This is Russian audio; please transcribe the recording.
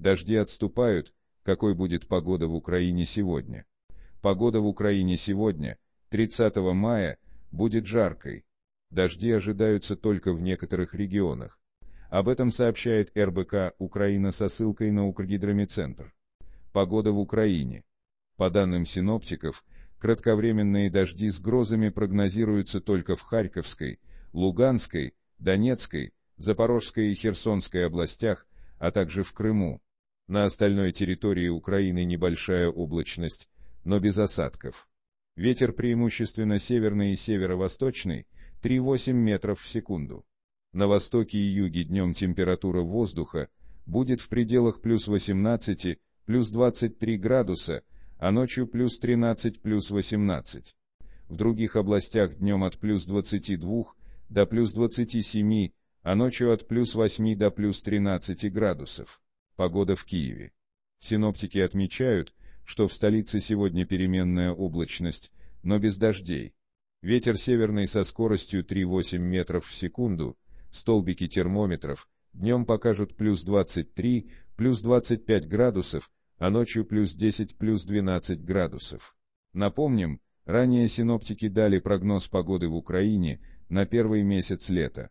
Дожди отступают, какой будет погода в Украине сегодня. Погода в Украине сегодня, 30 мая, будет жаркой. Дожди ожидаются только в некоторых регионах. Об этом сообщает РБК «Украина» со ссылкой на Укргидромедцентр. Погода в Украине. По данным синоптиков, кратковременные дожди с грозами прогнозируются только в Харьковской, Луганской, Донецкой, Запорожской и Херсонской областях, а также в Крыму. На остальной территории Украины небольшая облачность, но без осадков. Ветер преимущественно северный и северо-восточный, 3-8 метров в секунду. На востоке и юге днем температура воздуха будет в пределах плюс 18, плюс 23 градуса, а ночью плюс 13, плюс 18. В других областях днем от плюс 22 до плюс 27, а ночью от плюс 8 до плюс 13 градусов. Погода в Киеве. Синоптики отмечают, что в столице сегодня переменная облачность, но без дождей. Ветер северный со скоростью 3,8 метров в секунду, столбики термометров, днем покажут плюс 23, плюс 25 градусов, а ночью плюс 10, плюс 12 градусов. Напомним, ранее синоптики дали прогноз погоды в Украине на первый месяц лета.